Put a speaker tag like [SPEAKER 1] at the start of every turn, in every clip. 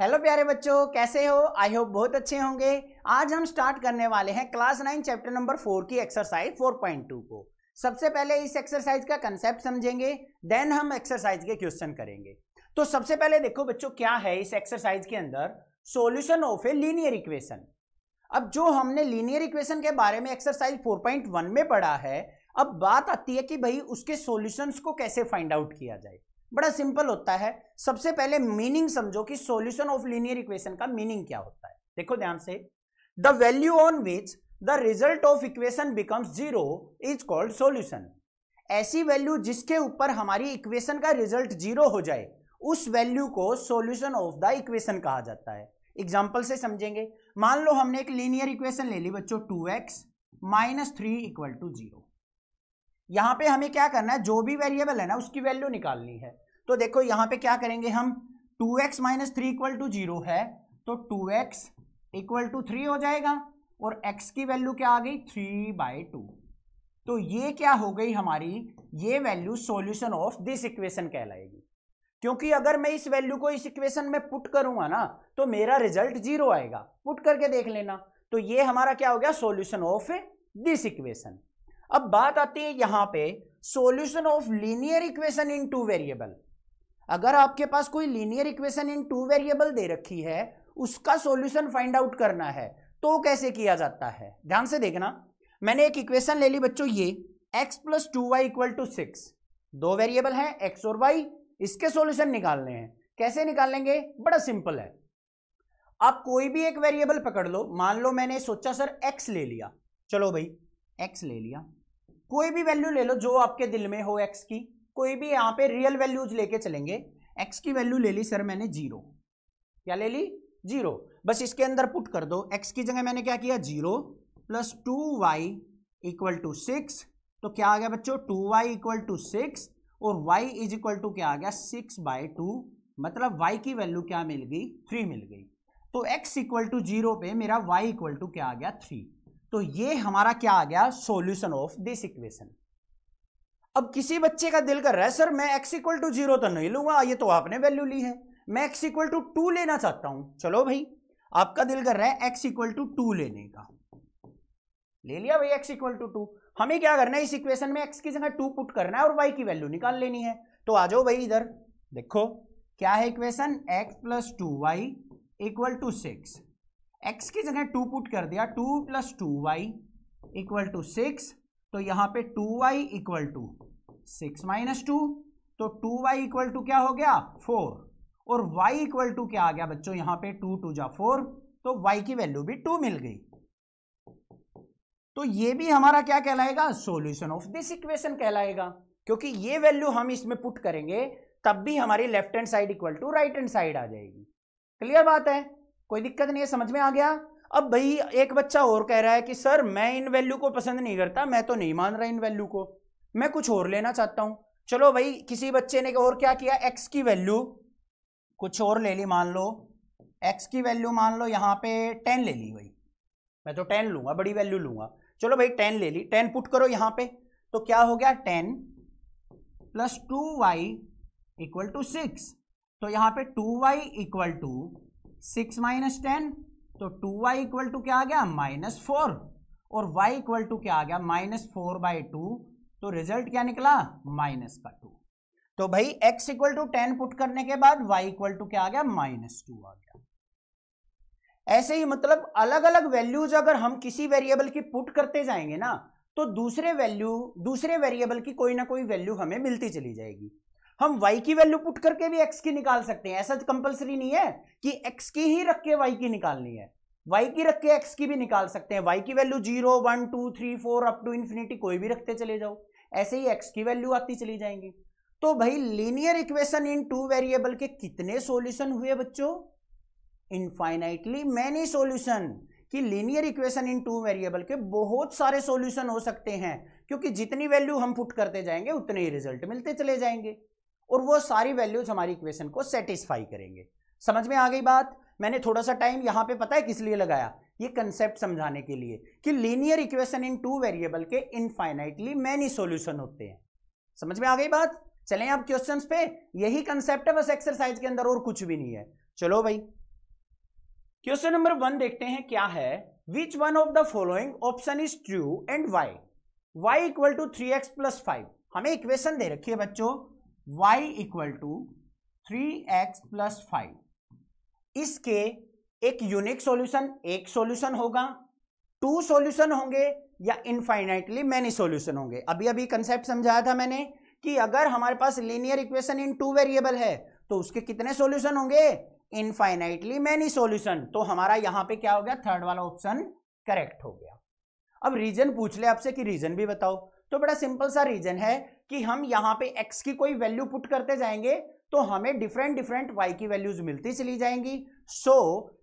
[SPEAKER 1] hello प्यारे बच्चों कैसे हो आई होप बहुत अच्छे होंगे आज हम स्टार्ट करने वाले हैं class nine chapter number four की एक्सरसाइज फोर पॉइंट टू को सबसे पहले इस एक्सरसाइज का कंसेप्ट समझेंगे देन हम एक्सरसाइज के क्वेश्चन करेंगे तो सबसे पहले देखो बच्चों क्या है इस एक्सरसाइज के अंदर solution of a linear equation अब जो हमने लीनियर इक्वेशन के बारे में एक्सरसाइज फोर में पढ़ा है अब बात आती है कि भाई उसके सोल्यूशन को कैसे फाइंड आउट किया जाए बड़ा सिंपल होता है सबसे पहले मीनिंग समझो कि सॉल्यूशन ऑफ लीनियर इक्वेशन का मीनिंग क्या होता है देखो ध्यान से the value on which the result of equation becomes zero is called solution ऐसी वैल्यू जिसके ऊपर हमारी इक्वेशन का रिजल्ट जीरो हो जाए उस वैल्यू को सॉल्यूशन ऑफ द इक्वेशन कहा जाता है एग्जाम्पल से समझेंगे मान लो हमने एक लीनियर इक्वेशन ले ली बच्चों two x minus three equal to zero यहाँ पे हमें क्या करना है जो भी वेरिएबल है ना उसकी वैल्यू निकालनी है तो देखो यहाँ पे क्या करेंगे हम two x minus three equal to zero है तो two x equal to three हो जाएगा और x की वैल्यू क्या आ गई थ्री बाई टू तो ये क्या हो गई हमारी ये value solution of this equation कहलाएगी क्योंकि अगर मैं इस वैल्यू को इस इक्वेशन में पुट करूंगा ना तो मेरा रिजल्ट जीरो आएगा पुट करके देख लेना तो ये हमारा क्या हो गया सॉल्यूशन ऑफ दिस इक्वेशन अब बात आती है यहां पे solution of linear equation in two variable अगर आपके पास कोई linear equation in two variable दे रखी है उसका सॉल्यूशन फाइंड आउट करना है तो कैसे किया जाता है ध्यान से देखना मैंने एक इक्वेशन ले ली बच्चों ये x plus two y equal to six दो वेरिएबल हैं x और y इसके सॉल्यूशन निकालने हैं कैसे निकालेंगे बड़ा सिंपल है आप कोई भी एक वेरिएबल पकड़ लो मान लो मैंने सोचा सर x ले लिया चलो भाई x ले लिया कोई भी वैल्यू ले लो जो आपके दिल में हो एक्स की कोई भी यहाँ पे रियल वैल्यूज लेके चलेंगे एक्स की वैल्यू ले ली सर मैंने जीरो क्या ले ली जीरो बस इसके अंदर पुट कर दो एक्स की जगह मैंने क्या किया zero plus two y equal to six तो क्या आ गया बच्चों two y equal to six और वाई इज इक्वल टू क्या आ गया सिक्स बाई टू मतलब वाई की वैल्यू क्या मिल गई थ्री मिल गई तो एक्स इक्वल टू जीरो पे मेरा वाई इक्वल टू क्या आ गया थ्री तो ये हमारा क्या आ गया सॉल्यूशन ऑफ दिस इक्वेशन अब किसी बच्चे का दिल कर रहा है सर मैं एक्स इक्वल टू जीरो तो नहीं लूंगा ये तो आपने वैल्यू ली है मैं एक्स इक्वल टू टू लेना चाहता हूं चलो भाई आपका दिल कर रहा है एक्स इक्वल टू टू लेने का ले लिया भाई एक्स इक्वल टू टू हमें क्या करना है इस इक्वेशन में एक्स की जगह टू पुट करना है और वाई की वैल्यू निकाल लेनी है तो आ जाओ भाई इधर देखो क्या है equation x plus two y equal to six x की जगह टू पुट कर दिया two plus two y equal to six तो यहाँ पे two y equal to six minus two तो टू वाई इक्वल टू क्या हो गया फोर और वाई इक्वल टू क्या आ गया बच्चों यहाँ पे टू टू जा फोर तो वाई की वैल्यू भी टू मिल गई तो ये भी हमारा क्या कहलाएगा सोल्यूशन ऑफ दिस इक्वेशन कहलाएगा क्योंकि ये वैल्यू हम इसमें पुट करेंगे तब भी हमारी left hand side equal to right hand side आ जाएगी क्लियर बात है कोई दिक्कत नहीं है समझ में आ गया अब भाई एक बच्चा और कह रहा है कि सर मैं इन वैल्यू को पसंद नहीं करता मैं तो नहीं मान रहा इन वैल्यू को मैं कुछ और लेना चाहता हूं चलो भाई किसी बच्चे ने और क्या किया एक्स की वैल्यू कुछ और ले ली मान लो एक्स की वैल्यू मान लो यहाँ पे टेन ले ली भाई मैं तो टेन लूंगा बड़ी वैल्यू लूंगा चलो भाई टेन ले ली टेन पुट करो यहाँ पे तो क्या हो गया ten plus two y equal to six तो यहाँ पे two y equal to six minus ten तो टू वाई इक्वल टू क्या आ गया माइनस फोर और वाई इक्वल टू क्या आ गया माइनस फोर बाई टू तो रिजल्ट क्या निकला माइनस का टू तो भाई x equal to ten put करने के बाद y इक्वल टू क्या आ गया माइनस टू आ गया ऐसे ही मतलब अलग अलग वैल्यूज अगर हम किसी वेरिएबल की पुट करते जाएंगे ना तो दूसरे वैल्यू दूसरे वेरिएबल की कोई ना कोई वैल्यू हमें मिलती चली जाएगी हम y की वैल्यू पुट करके भी x की निकाल सकते हैं ऐसा कंपलसरी नहीं है कि x की ही रख के y की निकालनी है y की रख के x की भी निकाल सकते हैं y की value zero one two three four up to infinity कोई भी रखते चले जाओ ऐसे ही x की वैल्यू आती चली जाएंगी तो भाई linear equation in two variable के कितने सोल्यूशन हुए बच्चों इनफाइनाइटली मैनी सोल्यूशन कि linear equation in two variable के बहुत सारे सोल्यूशन हो सकते हैं क्योंकि जितनी वैल्यू हम पुट करते जाएंगे उतने ही रिजल्ट मिलते चले जाएंगे और वो सारी वैल्यूज हमारी इक्वेशन को सेटिस्फाई करेंगे समझ में आ गई बात मैंने थोड़ा सा टाइम यहाँ पे पता है किस लिए लगाया ये कंसेप्ट समझाने के लिए कि linear equation in two variable के इनफाइनाइटली मैनी सोल्यूशन होते हैं समझ में आ गई बात चले आप क्वेश्चन पे यही कंसेप्ट है बस एक्सरसाइज के अंदर और कुछ भी नहीं है चलो भाई क्वेश्चन नंबर वन देखते हैं क्या है which one of the following option is true and y y equal to three x plus five हमें इक्वेशन दे रखी है बच्चों y equal to three x plus five इसके एक यूनिक सॉल्यूशन एक सॉल्यूशन होगा टू सॉल्यूशन होंगे या इनफाइनाइटली मैनी सॉल्यूशन होंगे अभी अभी कंसेप्ट समझाया था मैंने कि अगर हमारे पास linear equation in two variable है तो उसके कितने सॉल्यूशन होंगे इनफाइनाइटली मैनी सॉल्यूशन तो हमारा यहां पे क्या हो गया थर्ड वाला ऑप्शन करेक्ट हो गया अब रीजन पूछ ले आपसे कि रीजन भी बताओ तो बड़ा सिंपल सा रीजन है कि हम यहां पे x की कोई वैल्यू पुट करते जाएंगे तो हमें डिफरेंट डिफरेंट y की वैल्यूज मिलती चली जाएंगी so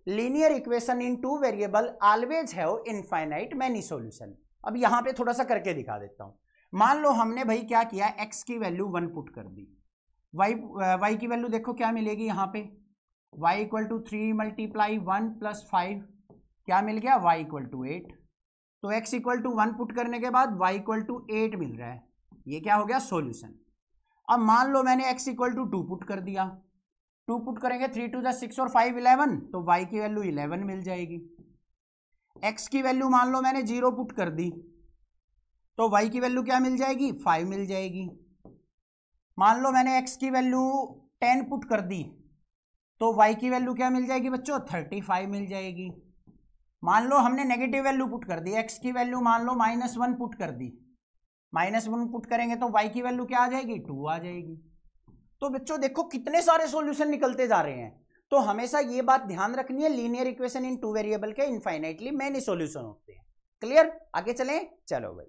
[SPEAKER 1] linear equation in two variable always have infinite many solution अब यहां पे थोड़ा सा करके दिखा देता हूं मान लो हमने भाई क्या किया x की वैल्यू वन पुट कर दी y y की वैल्यू देखो क्या मिलेगी यहां पे y equal to three multiply one plus five क्या मिल गया y इक्वल टू एट तो x equal to one put करने के बाद y इक्वल टू एट मिल रहा है ये क्या हो गया सोल्यूशन अब मान लो मैंने x equal to two put कर दिया टू पुट करेंगे थ्री टू जिक्स और फाइव इलेवन तो y की वैल्यू इलेवन मिल जाएगी x की वैल्यू मान लो मैंने जीरो पुट कर दी तो y की वैल्यू क्या मिल जाएगी फाइव मिल जाएगी मान लो मैंने x की वैल्यू टेन पुट कर दी तो y की वैल्यू क्या मिल जाएगी बच्चों थर्टी फाइव मिल जाएगी मान लो हमने नेगेटिव वैल्यू पुट कर दी x की वैल्यू मान लो माइनस वन पुट कर दी माइनस वन पुट करेंगे तो वाई की वैल्यू क्या आ जाएगी टू आ जाएगी तो बच्चों देखो कितने सारे सॉल्यूशन निकलते जा रहे हैं तो हमेशा ये बात ध्यान रखनी है linear equation in two variable के इनफाइनाइटली मैनी सोल्यूशन होते हैं क्लियर आगे चले चलो भाई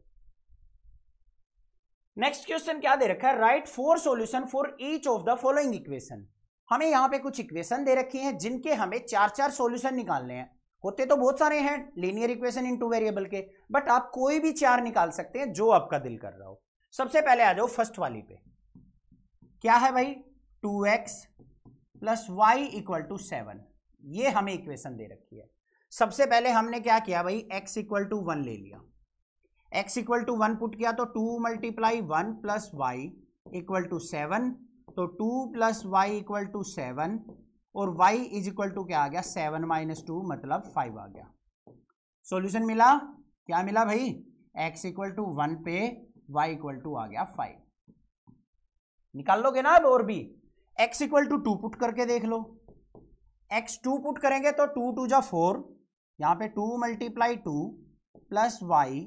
[SPEAKER 1] नेक्स्ट क्वेश्चन क्या दे रखा है write four solution for each of the following equation हमें यहां पे कुछ इक्वेशन दे रखी हैं जिनके हमें चार चार सॉल्यूशन निकालने हैं होते तो बहुत सारे हैं linear equation in two variable के बट आप कोई भी चार निकाल सकते हैं जो आपका दिल कर रहा हो सबसे पहले आ जाओ फर्स्ट वाली पे क्या है भाई two x plus y equal to seven ये हमें इक्वेशन दे रखी है सबसे पहले हमने क्या किया भाई x इक्वल टू वन ले लिया x equal to one put किया तो two multiply one plus y equal to seven तो two plus y equal to seven और y इज इक्वल टू क्या आ गया सेवन माइनस टू मतलब फाइव आ गया सॉल्यूशन मिला क्या मिला भाई x इक्वल टू वन पे y इक्वल टू आ गया फाइव निकाल लोगे ना अब और भी x equal to two put करके देख लो x टू पुट करेंगे तो टू टू जा फोर यहां पे two multiply two plus y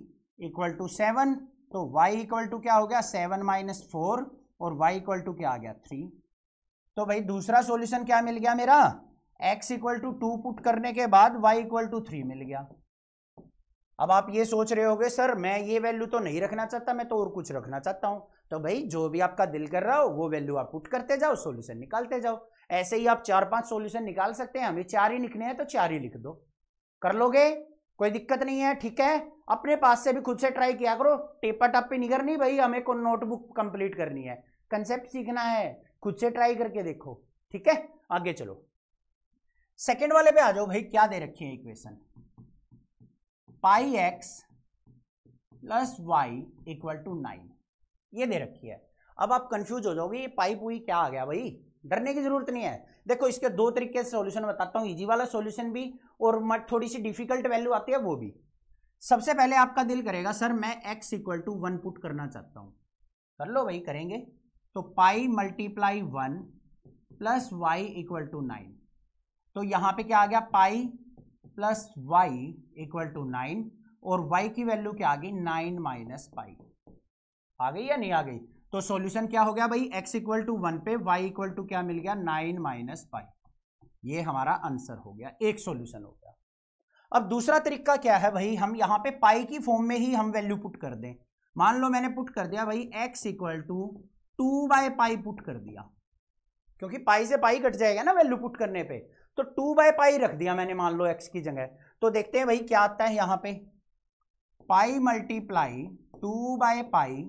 [SPEAKER 1] equal to seven तो y इक्वल टू क्या हो गया सेवन माइनस फोर और y इक्वल टू क्या आ गया थ्री तो भाई दूसरा सॉल्यूशन क्या मिल गया मेरा x equal to two put करने के बाद वाई इक्वल टू थ्री मिल गया अब आप ये सोच रहे होगे सर मैं ये वैल्यू तो नहीं रखना चाहता मैं तो और कुछ रखना चाहता हूं तो भाई जो भी आपका दिल कर रहा हो वो वैल्यू आप पुट करते जाओ सोल्यूशन निकालते जाओ ऐसे ही आप चार पांच सोल्यूशन निकाल सकते हैं हमें चार ही लिखने हैं तो चार ही लिख दो कर लोगे कोई दिक्कत नहीं है ठीक है अपने पास से भी खुद से ट्राई किया करो टेपा टप्पी निगर नहीं भाई हमें को नोटबुक कंप्लीट करनी है कंसेप्ट सीखना है खुद से ट्राई करके देखो ठीक है आगे चलो सेकेंड वाले पे आ जाओ भाई क्या दे रखी है equation pi x plus y equal to nine ये दे रखी है अब आप कंफ्यूज हो जाओगे ये पाई पुई क्या आ गया भाई डरने की जरूरत नहीं है देखो इसके दो तरीके से सोल्यूशन बताता हूँ इजी वाला सोल्यूशन भी और थोड़ी सी डिफिकल्ट वैल्यू आती है वो भी सबसे पहले आपका दिल करेगा सर मैं x equal to one put करना चाहता हूँ कर लो भाई करेंगे तो pi multiply one plus y equal to nine तो यहां पे क्या आ गया pi plus y equal to nine और वाई की वैल्यू क्या आ गई नाइन माइनस पाई आ गई या नहीं आ गई तो सॉल्यूशन क्या हो गया भाई एक्स इक्वल टू वन पे वाई इक्वल टू क्या मिल गया नाइन माइनस पाई ये हमारा आंसर हो गया एक सॉल्यूशन हो गया अब दूसरा तरीका क्या है भाई हम यहां पे पाई की फॉर्म में ही हम वैल्यू पुट कर दें मान लो मैंने पुट कर दिया भाई x equal to two by pi put कर दिया क्योंकि पाई से पाई कट जाएगा ना वैल्यू पुट करने पे तो टू बाय पाई रख दिया मैंने मान लो एक्स की जगह तो देखते हैं भाई क्या आता है यहां पे pi multiply two by pi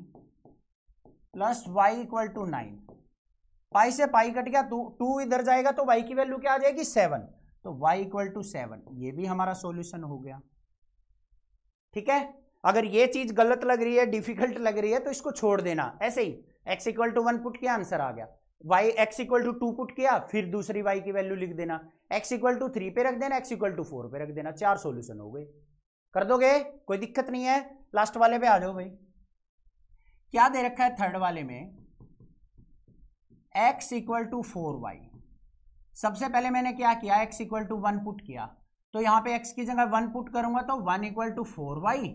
[SPEAKER 1] plus y equal to nine pi से पाई कट गया तो टू इधर जाएगा तो वाई की वैल्यू क्या आ जाएगी सेवन तो वाई इक्वल टू सेवन ये भी हमारा सोल्यूशन हो गया ठीक है अगर ये चीज गलत लग रही है डिफिकल्ट लग रही है तो इसको छोड़ देना ऐसे ही x equal to one put किया आंसर आ गया y x equal to two put किया फिर दूसरी वाई की वैल्यू लिख देना एक्स इक्वल टू थ्री पे रख देना एक्स इक्वल टू फोर पे रख देना चार सोल्यूशन हो गए कर दोगे कोई दिक्कत नहीं है लास्ट वाले पे आ जाओ भाई क्या दे रखा है थर्ड वाले में x equal to four y सबसे पहले मैंने क्या किया x equal to one put किया तो यहां पे एक्स की जगह वन पुट करूंगा तो one equal to four y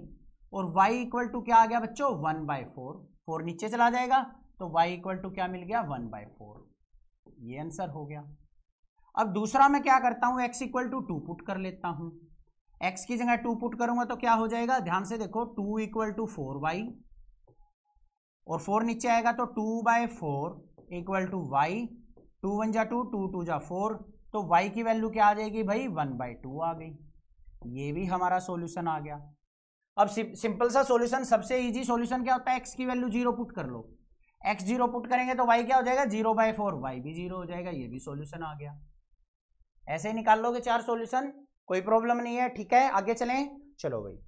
[SPEAKER 1] और वाई इक्वल टू क्या आ गया बच्चों वन बाय फोर फोर नीचे चला जाएगा तो वाई इक्वल टू क्या मिल गया वन बाई फोर ये आंसर हो गया अब दूसरा मैं क्या करता हूँ x equal to two put कर लेता हूँ एक्स की जगह टू पुट करूंगा तो क्या हो जाएगा ध्यान से देखो two equal to four y और फोर नीचे आएगा तो two by four equal to y two one जा टू टू टू जा फोर तो वाई की वैल्यू क्या आ जाएगी भाई वन बाई टू आ गई ये भी हमारा सोल्यूशन आ गया अब सिंपल सा सॉल्यूशन सबसे इजी सॉल्यूशन क्या होता है एक्स की वैल्यू जीरो पुट कर लो एक्स जीरो पुट करेंगे तो वाई क्या हो जाएगा जीरो बाई फोर वाई भी जीरो हो जाएगा ये भी सॉल्यूशन आ गया ऐसे ही निकाल लोगे चार सॉल्यूशन कोई प्रॉब्लम नहीं है ठीक है आगे चलें चलो भाई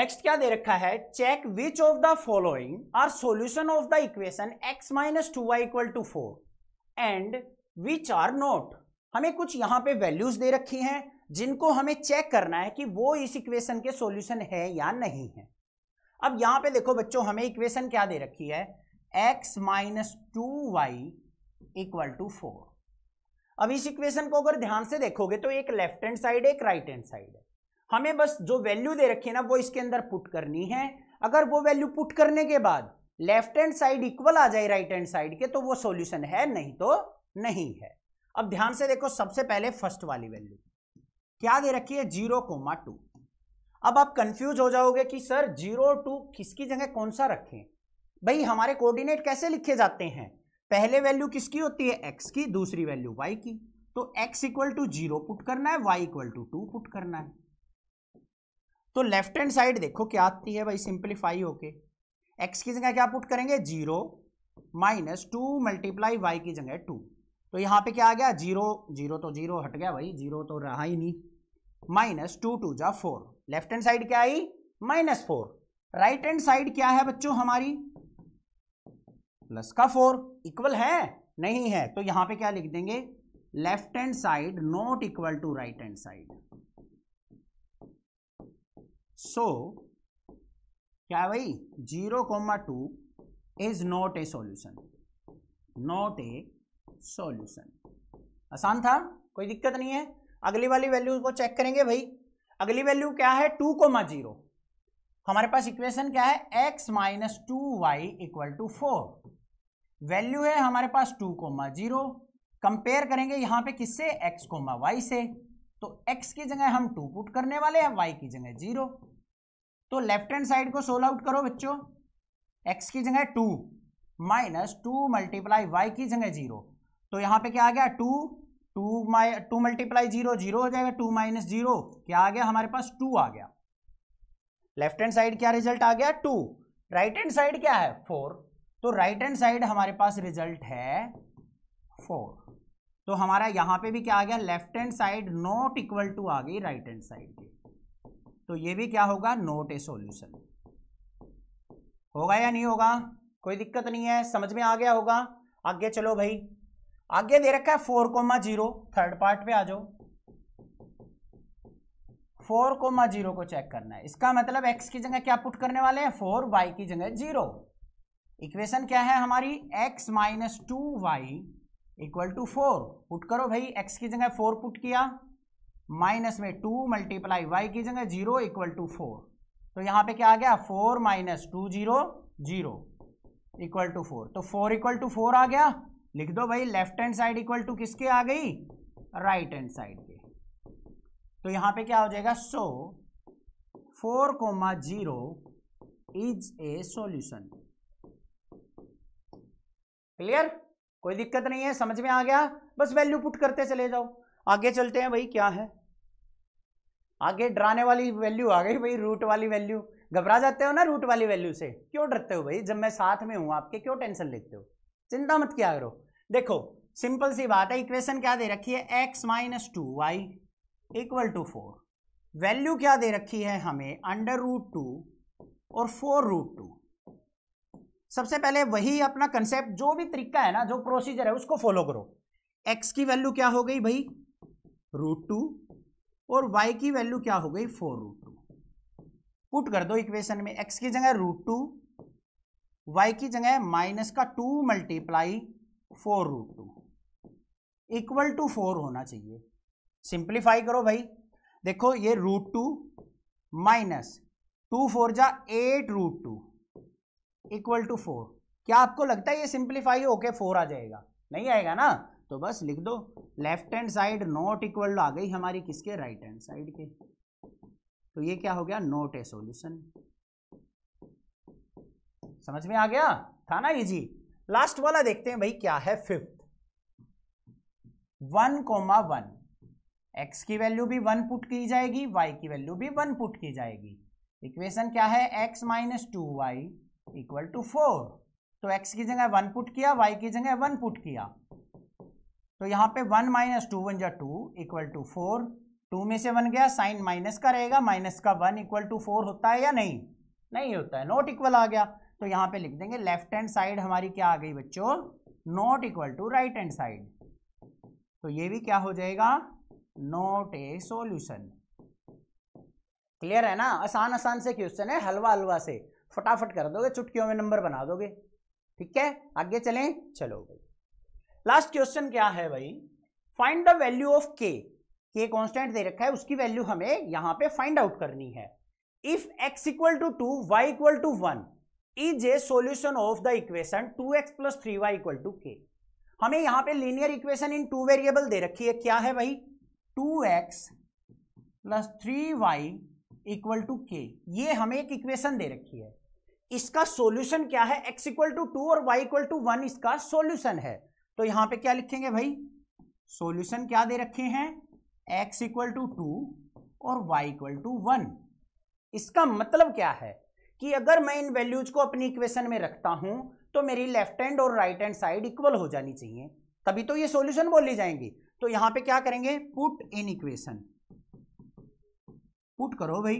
[SPEAKER 1] नेक्स्ट क्या दे रखा है check which of the following are solution of the equation x minus two y equal to four and which are not हमें कुछ यहां पे वैल्यूज दे रखी हैं जिनको हमें चेक करना है कि वो इस इक्वेशन के सॉल्यूशन है या नहीं है अब यहां पे देखो बच्चों हमें इक्वेशन क्या दे रखी है x minus two y equal to four अब इस इक्वेशन को अगर ध्यान से देखोगे तो एक लेफ्ट हैंड साइड है एक राइट हैंड साइड है हमें बस जो वैल्यू दे रखी है ना वो इसके अंदर पुट करनी है अगर वो वैल्यू पुट करने के बाद लेफ्ट हैंड साइड इक्वल आ जाए राइट हैंड साइड के तो वो सॉल्यूशन है नहीं तो नहीं है अब ध्यान से देखो सबसे पहले फर्स्ट वाली वैल्यू क्या दे रखी है जीरो कोमा टू अब आप कंफ्यूज हो जाओगे कि सर जीरो टू किसकी जगह कौन सा रखें भाई हमारे कोऑर्डिनेट कैसे लिखे जाते हैं पहले वैल्यू किसकी होती है एक्स की दूसरी वैल्यू वाई की तो x equal to zero put करना है y equal to two put करना है तो लेफ्ट हैंड साइड देखो क्या आती है भाई सिंप्लीफाई होके एक्स की जगह क्या पुट करेंगे zero minus two multiply y की जगह टू तो यहाँ पे क्या आ गया जीरो जीरो तो जीरो हट गया भाई जीरो तो रहा ही नहीं माइनस टू टू जा फोर लेफ्ट हैंड साइड क्या आई minus four right hand side क्या है बच्चों हमारी प्लस का फोर इक्वल है नहीं है तो यहां पे क्या लिख देंगे left hand side not equal to right hand side so क्या भाई zero comma two is not a solution not a solution आसान था कोई दिक्कत नहीं है अगली वाली वैल्यू को चेक करेंगे भाई अगली वैल्यू क्या है टू कोमा जीरो हमारे पास इक्वेशन क्या है x minus two y equal to four value है हमारे पास टू कोमा जीरो कंपेयर करेंगे यहां पे किससे एक्स कोमा वाई से तो एक्स की जगह हम टू पुट करने वाले हैं वाई की जगह जीरो तो लेफ्ट हैंड साइड को सोल आउट करो बच्चों एक्स की जगह two minus two multiply y की जगह जीरो तो यहाँ पे क्या आ गया two two my two multiply zero zero हो जाएगा टू माइनस जीरो क्या आ गया हमारे पास टू आ गया लेफ्ट हैंड साइड क्या रिजल्ट आ गया टू राइट हैंड साइड क्या है फोर तो राइट हैंड साइड हमारे पास रिजल्ट है फोर तो हमारा यहाँ पे भी क्या आ गया left hand side not equal to आ गई राइट हैंड साइड की तो ये भी क्या होगा नॉट ए सोल्यूशन होगा या नहीं होगा कोई दिक्कत नहीं है समझ में आ गया होगा आगे चलो भाई आगे दे रखा है four comma zero third part पे आ जाओ फोर कोमा जीरो को चेक करना है इसका मतलब एक्स की जगह क्या पुट करने वाले हैं फोर वाई की जगह जीरो इक्वेशन क्या है हमारी x minus two y equal to four put करो भाई एक्स की जगह फोर पुट किया माइनस में टू मल्टीप्लाई वाई की जगह जीरो इक्वल टू फोर तो यहां पे क्या आ गया four minus two zero zero equal to four तो फोर इक्वल टू फोर आ गया लिख दो भाई left hand side equal to किसके आ गई राइट हैंड साइड के तो यहां पे क्या हो जाएगा so four comma zero is a solution clear कोई दिक्कत नहीं है समझ में आ गया बस वैल्यू पुट करते चले जाओ आगे चलते हैं भाई क्या है आगे डराने वाली वैल्यू आ गई भाई रूट वाली वैल्यू घबरा जाते हो ना रूट वाली वैल्यू से क्यों डरते हो भाई जब मैं साथ में हूं आपके क्यों टेंशन लेते हो चिंता मत क्या करो देखो सिंपल सी बात है इक्वेशन क्या दे रखी है x minus two y equal to four value क्या दे रखी है हमें अंडर रूट टू और फोर रूट टू सबसे पहले वही अपना कंसेप्ट जो भी तरीका है ना जो प्रोसीजर है उसको फॉलो करो एक्स की वैल्यू क्या हो गई भाई रूट टू और वाई की वैल्यू क्या हो गई फोर रूट टू पुट कर दो इक्वेशन में एक्स की जगह रूट टू वाई की जगह माइनस का two multiply four root two equal to four होना चाहिए सिंप्लीफाई करो भाई देखो ये root two minus two four जा eight root two equal to four क्या आपको लगता है ये सिंप्लीफाई होके फोर आ जाएगा नहीं आएगा ना तो बस लिख दो left hand side not equal आ गई हमारी किसके राइट हैंड साइड के तो ये क्या हो गया नॉट ए सोल्यूशन समझ में आ गया था ना इजी लास्ट वाला देखते हैं भाई क्या है fifth one comma one x की वैल्यू भी वन पुट की जाएगी वाई की वैल्यू भी वन पुट की जाएगी इक्वेशन क्या है x minus two y equal to four तो एक्स की जगह वन पुट किया वाई की जगह वन पुट किया तो यहाँ पे वन माइनस टू वन जा two equal to four two में से वन गया साइन माइनस का रहेगा माइनस का वन इक्वल टू फोर होता है या नहीं नहीं होता है नॉट इक्वल आ गया तो यहां पे लिख देंगे लेफ्ट हैंड साइड हमारी क्या आ गई बच्चों not equal to right hand side तो ये भी क्या हो जाएगा नॉट ए सॉल्यूशन क्लियर है ना आसान आसान से क्वेश्चन है हलवा हलवा से फटाफट कर दोगे चुटकियों में नंबर बना दोगे ठीक है आगे चलें चलो भाई लास्ट क्वेश्चन क्या है भाई फाइंड द वैल्यू ऑफ के के कांस्टेंट दे रखा है उसकी वैल्यू हमें यहां पे फाइंड आउट करनी है if x equal to two y equal to one is a solution of the equation two x plus three y equal to k हमें यहां पे linear equation in two variable दे रखी है क्या है भाई two x plus three y equal to k ये हमें एक इक्वेशन दे रखी है इसका सोल्यूशन क्या है एक्स इक्वल टू टू और वाई इक्वल टू वन इसका सोल्यूशन है तो यहां पे क्या लिखेंगे भाई सोल्यूशन क्या दे रखे हैं एक्स इक्वल टू टू और वाई इक्वल टू वन इसका मतलब क्या है कि अगर मैं इन वैल्यूज को अपनी इक्वेशन में रखता हूं तो मेरी लेफ्ट हैंड और राइट हैंड साइड इक्वल हो जानी चाहिए तभी तो ये सॉल्यूशन बोली जाएंगी तो यहां पे क्या करेंगे पुट इन इक्वेशन पुट करो भाई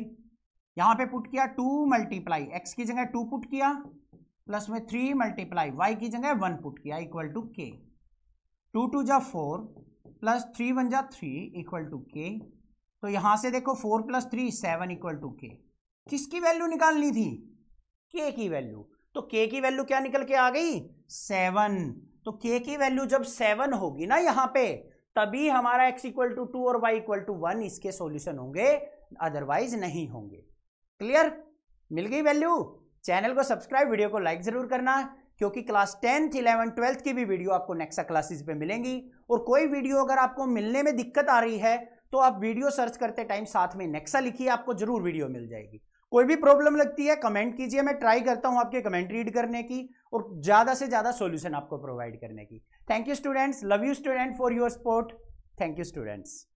[SPEAKER 1] यहां पे पुट किया टू मल्टीप्लाई एक्स की जगह टू पुट किया प्लस में थ्री मल्टीप्लाई वाई की जगह वन पुट किया equal to k two two जा फोर प्लस थ्री वन जा थ्री इक्वल टू के तो यहां से देखो four plus three seven equal to k किसकी वैल्यू निकालनी थी के की वैल्यू तो के की वैल्यू क्या निकल के आ गई सेवन तो के की वैल्यू जब सेवन होगी ना यहां पे तभी हमारा एक्स इक्वल टू टू और वाई इक्वल टू वन इसके सॉल्यूशन होंगे अदरवाइज नहीं होंगे क्लियर मिल गई वैल्यू चैनल को सब्सक्राइब वीडियो को लाइक जरूर करना क्योंकि क्लास टेंथ इलेवन ट्वेल्थ की भी वीडियो आपको नेक्सा क्लासेस पे मिलेंगी और कोई वीडियो अगर आपको मिलने में दिक्कत आ रही है तो आप वीडियो सर्च करते टाइम साथ में नेक्सा लिखिए आपको जरूर वीडियो मिल जाएगी कोई भी प्रॉब्लम लगती है कमेंट कीजिए मैं ट्राई करता हूं आपके कमेंट रीड करने की और ज़्यादा से ज़्यादा सॉल्यूशन आपको प्रोवाइड करने की thank you students love you student for your support thank you students